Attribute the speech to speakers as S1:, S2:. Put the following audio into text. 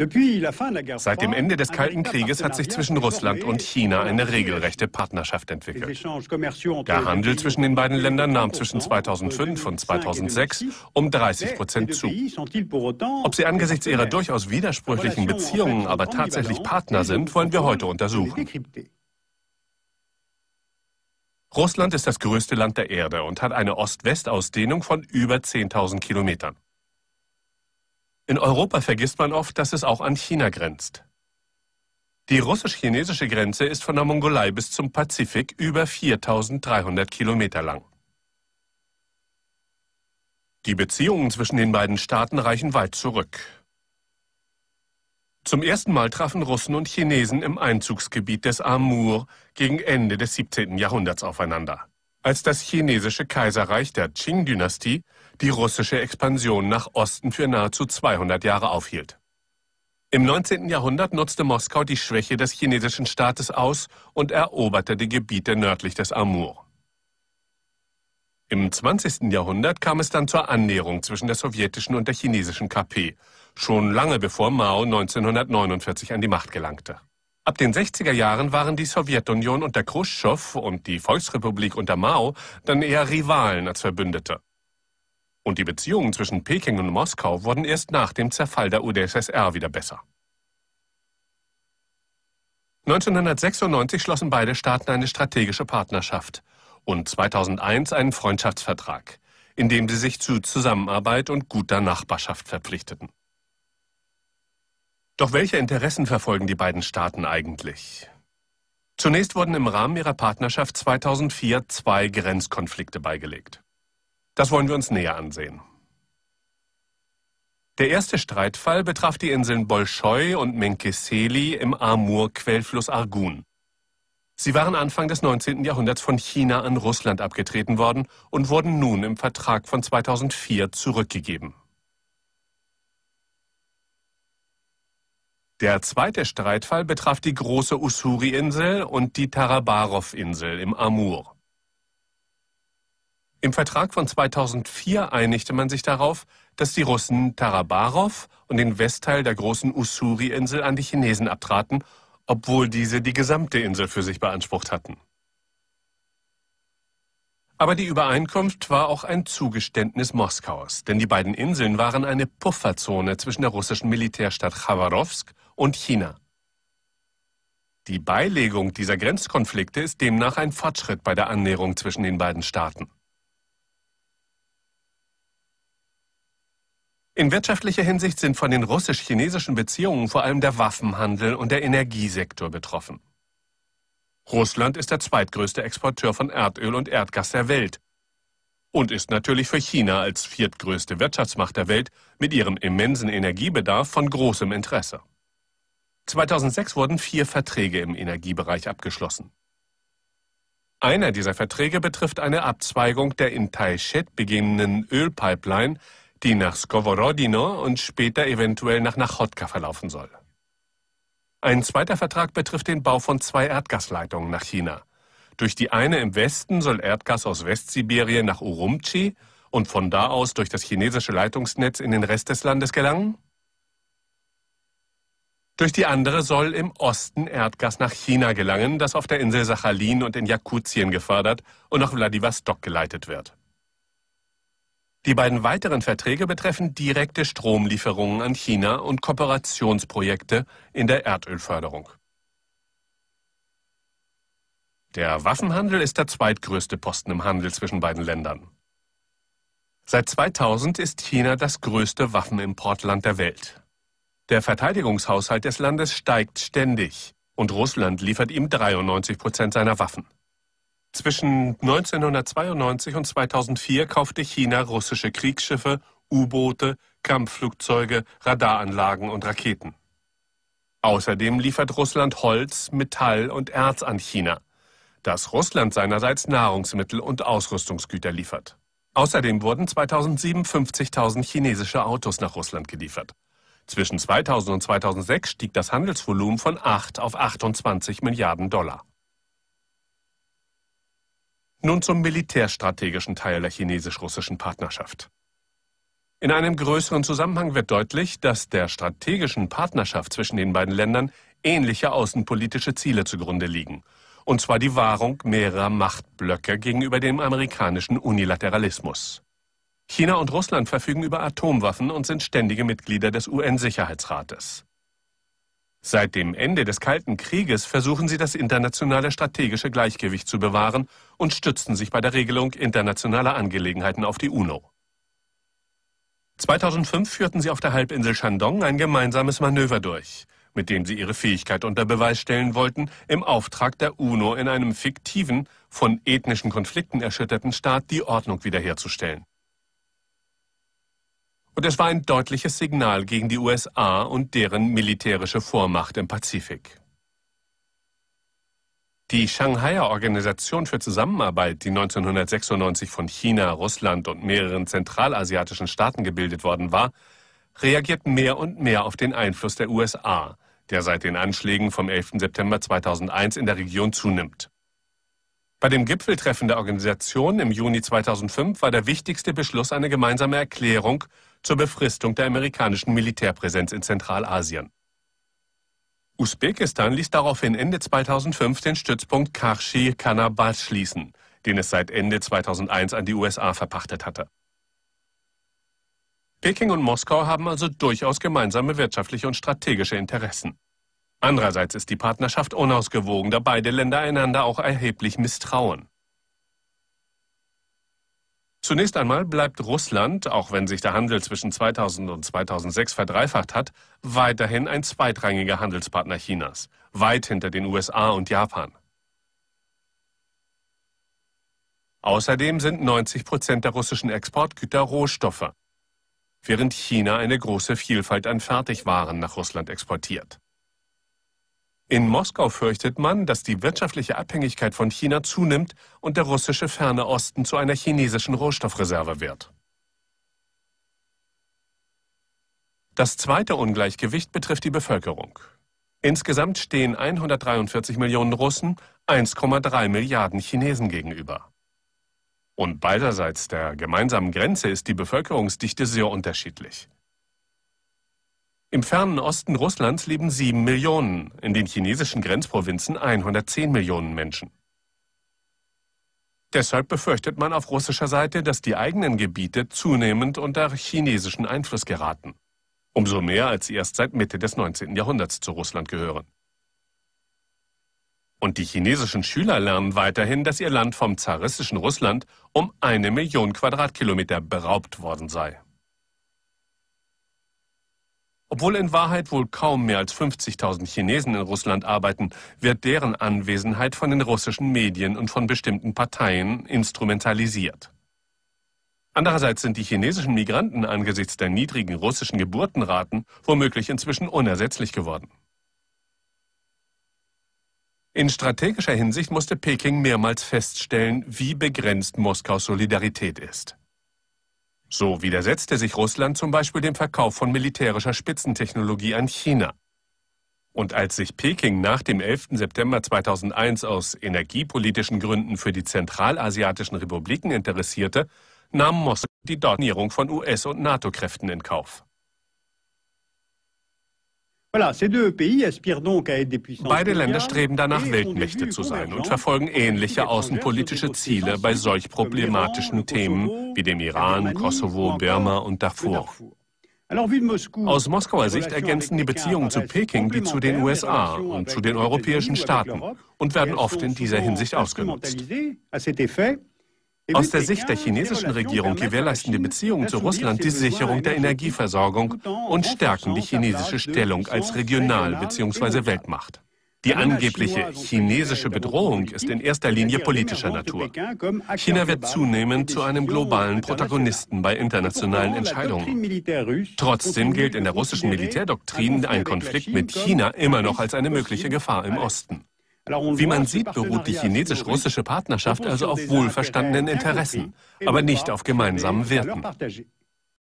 S1: Seit dem Ende des Kalten Krieges hat sich zwischen Russland und China eine regelrechte Partnerschaft entwickelt. Der Handel zwischen den beiden Ländern nahm zwischen 2005 und 2006 um 30 Prozent zu. Ob sie angesichts ihrer durchaus widersprüchlichen Beziehungen aber tatsächlich Partner sind, wollen wir heute untersuchen. Russland ist das größte Land der Erde und hat eine Ost-West-Ausdehnung von über 10.000 Kilometern. In Europa vergisst man oft, dass es auch an China grenzt. Die russisch-chinesische Grenze ist von der Mongolei bis zum Pazifik über 4300 Kilometer lang. Die Beziehungen zwischen den beiden Staaten reichen weit zurück. Zum ersten Mal trafen Russen und Chinesen im Einzugsgebiet des Amur gegen Ende des 17. Jahrhunderts aufeinander als das chinesische Kaiserreich der Qing-Dynastie die russische Expansion nach Osten für nahezu 200 Jahre aufhielt. Im 19. Jahrhundert nutzte Moskau die Schwäche des chinesischen Staates aus und eroberte die Gebiete nördlich des Amur. Im 20. Jahrhundert kam es dann zur Annäherung zwischen der sowjetischen und der chinesischen KP, schon lange bevor Mao 1949 an die Macht gelangte. Ab den 60er Jahren waren die Sowjetunion unter Khrushchev und die Volksrepublik unter Mao dann eher Rivalen als Verbündete. Und die Beziehungen zwischen Peking und Moskau wurden erst nach dem Zerfall der UdSSR wieder besser. 1996 schlossen beide Staaten eine strategische Partnerschaft und 2001 einen Freundschaftsvertrag, in dem sie sich zu Zusammenarbeit und guter Nachbarschaft verpflichteten. Doch welche Interessen verfolgen die beiden Staaten eigentlich? Zunächst wurden im Rahmen ihrer Partnerschaft 2004 zwei Grenzkonflikte beigelegt. Das wollen wir uns näher ansehen. Der erste Streitfall betraf die Inseln Bolschoi und Menkeseli im Amur-Quellfluss Argun. Sie waren Anfang des 19. Jahrhunderts von China an Russland abgetreten worden und wurden nun im Vertrag von 2004 zurückgegeben. Der zweite Streitfall betraf die große usuri insel und die Tarabarow-Insel im Amur. Im Vertrag von 2004 einigte man sich darauf, dass die Russen Tarabarow und den Westteil der großen usuri insel an die Chinesen abtraten, obwohl diese die gesamte Insel für sich beansprucht hatten. Aber die Übereinkunft war auch ein Zugeständnis Moskaus, denn die beiden Inseln waren eine Pufferzone zwischen der russischen Militärstadt Chabarowsk und China. Die Beilegung dieser Grenzkonflikte ist demnach ein Fortschritt bei der Annäherung zwischen den beiden Staaten. In wirtschaftlicher Hinsicht sind von den russisch-chinesischen Beziehungen vor allem der Waffenhandel und der Energiesektor betroffen. Russland ist der zweitgrößte Exporteur von Erdöl und Erdgas der Welt und ist natürlich für China als viertgrößte Wirtschaftsmacht der Welt mit ihrem immensen Energiebedarf von großem Interesse. 2006 wurden vier Verträge im Energiebereich abgeschlossen. Einer dieser Verträge betrifft eine Abzweigung der in Taishet beginnenden Ölpipeline, die nach Skovorodino und später eventuell nach Nachotka verlaufen soll. Ein zweiter Vertrag betrifft den Bau von zwei Erdgasleitungen nach China. Durch die eine im Westen soll Erdgas aus Westsibirien nach Urumqi und von da aus durch das chinesische Leitungsnetz in den Rest des Landes gelangen. Durch die andere soll im Osten Erdgas nach China gelangen, das auf der Insel Sachalin und in Jakutien gefördert und nach Wladiwostok geleitet wird. Die beiden weiteren Verträge betreffen direkte Stromlieferungen an China und Kooperationsprojekte in der Erdölförderung. Der Waffenhandel ist der zweitgrößte Posten im Handel zwischen beiden Ländern. Seit 2000 ist China das größte Waffenimportland der Welt. Der Verteidigungshaushalt des Landes steigt ständig und Russland liefert ihm 93 Prozent seiner Waffen. Zwischen 1992 und 2004 kaufte China russische Kriegsschiffe, U-Boote, Kampfflugzeuge, Radaranlagen und Raketen. Außerdem liefert Russland Holz, Metall und Erz an China, das Russland seinerseits Nahrungsmittel und Ausrüstungsgüter liefert. Außerdem wurden 2007 50.000 chinesische Autos nach Russland geliefert. Zwischen 2000 und 2006 stieg das Handelsvolumen von 8 auf 28 Milliarden Dollar. Nun zum militärstrategischen Teil der chinesisch-russischen Partnerschaft. In einem größeren Zusammenhang wird deutlich, dass der strategischen Partnerschaft zwischen den beiden Ländern ähnliche außenpolitische Ziele zugrunde liegen, und zwar die Wahrung mehrerer Machtblöcke gegenüber dem amerikanischen Unilateralismus. China und Russland verfügen über Atomwaffen und sind ständige Mitglieder des UN-Sicherheitsrates. Seit dem Ende des Kalten Krieges versuchen sie das internationale strategische Gleichgewicht zu bewahren und stützen sich bei der Regelung internationaler Angelegenheiten auf die UNO. 2005 führten sie auf der Halbinsel Shandong ein gemeinsames Manöver durch, mit dem sie ihre Fähigkeit unter Beweis stellen wollten, im Auftrag der UNO in einem fiktiven, von ethnischen Konflikten erschütterten Staat die Ordnung wiederherzustellen. Und es war ein deutliches Signal gegen die USA und deren militärische Vormacht im Pazifik. Die Shanghaier Organisation für Zusammenarbeit, die 1996 von China, Russland und mehreren zentralasiatischen Staaten gebildet worden war, reagiert mehr und mehr auf den Einfluss der USA, der seit den Anschlägen vom 11. September 2001 in der Region zunimmt. Bei dem Gipfeltreffen der Organisation im Juni 2005 war der wichtigste Beschluss eine gemeinsame Erklärung zur Befristung der amerikanischen Militärpräsenz in Zentralasien. Usbekistan ließ daraufhin Ende 2005 den Stützpunkt Karshi-Kanabad schließen, den es seit Ende 2001 an die USA verpachtet hatte. Peking und Moskau haben also durchaus gemeinsame wirtschaftliche und strategische Interessen. Andererseits ist die Partnerschaft unausgewogen, da beide Länder einander auch erheblich misstrauen. Zunächst einmal bleibt Russland, auch wenn sich der Handel zwischen 2000 und 2006 verdreifacht hat, weiterhin ein zweitrangiger Handelspartner Chinas, weit hinter den USA und Japan. Außerdem sind 90 Prozent der russischen Exportgüter Rohstoffe, während China eine große Vielfalt an Fertigwaren nach Russland exportiert. In Moskau fürchtet man, dass die wirtschaftliche Abhängigkeit von China zunimmt und der russische Ferne Osten zu einer chinesischen Rohstoffreserve wird. Das zweite Ungleichgewicht betrifft die Bevölkerung. Insgesamt stehen 143 Millionen Russen 1,3 Milliarden Chinesen gegenüber. Und beiderseits der gemeinsamen Grenze ist die Bevölkerungsdichte sehr unterschiedlich. Im fernen Osten Russlands leben 7 Millionen, in den chinesischen Grenzprovinzen 110 Millionen Menschen. Deshalb befürchtet man auf russischer Seite, dass die eigenen Gebiete zunehmend unter chinesischen Einfluss geraten. Umso mehr, als sie erst seit Mitte des 19. Jahrhunderts zu Russland gehören. Und die chinesischen Schüler lernen weiterhin, dass ihr Land vom zaristischen Russland um eine Million Quadratkilometer beraubt worden sei. Obwohl in Wahrheit wohl kaum mehr als 50.000 Chinesen in Russland arbeiten, wird deren Anwesenheit von den russischen Medien und von bestimmten Parteien instrumentalisiert. Andererseits sind die chinesischen Migranten angesichts der niedrigen russischen Geburtenraten womöglich inzwischen unersetzlich geworden. In strategischer Hinsicht musste Peking mehrmals feststellen, wie begrenzt Moskaus Solidarität ist. So widersetzte sich Russland zum Beispiel dem Verkauf von militärischer Spitzentechnologie an China. Und als sich Peking nach dem 11. September 2001 aus energiepolitischen Gründen für die zentralasiatischen Republiken interessierte, nahm Moskau die Dornierung von US- und NATO-Kräften in Kauf. Beide Länder streben danach, Weltmächte zu sein und verfolgen ähnliche außenpolitische Ziele bei solch problematischen Themen wie dem Iran, Kosovo, Birma und Darfur. Aus Moskauer Sicht ergänzen die Beziehungen zu Peking die zu den USA und zu den europäischen Staaten und werden oft in dieser Hinsicht ausgenutzt. Aus der Sicht der chinesischen Regierung gewährleisten die Beziehungen zu Russland die Sicherung der Energieversorgung und stärken die chinesische Stellung als Regional- bzw. Weltmacht. Die angebliche chinesische Bedrohung ist in erster Linie politischer Natur. China wird zunehmend zu einem globalen Protagonisten bei internationalen Entscheidungen. Trotzdem gilt in der russischen Militärdoktrin ein Konflikt mit China immer noch als eine mögliche Gefahr im Osten. Wie man sieht, beruht die chinesisch-russische Partnerschaft also auf wohlverstandenen Interessen, aber nicht auf gemeinsamen Werten.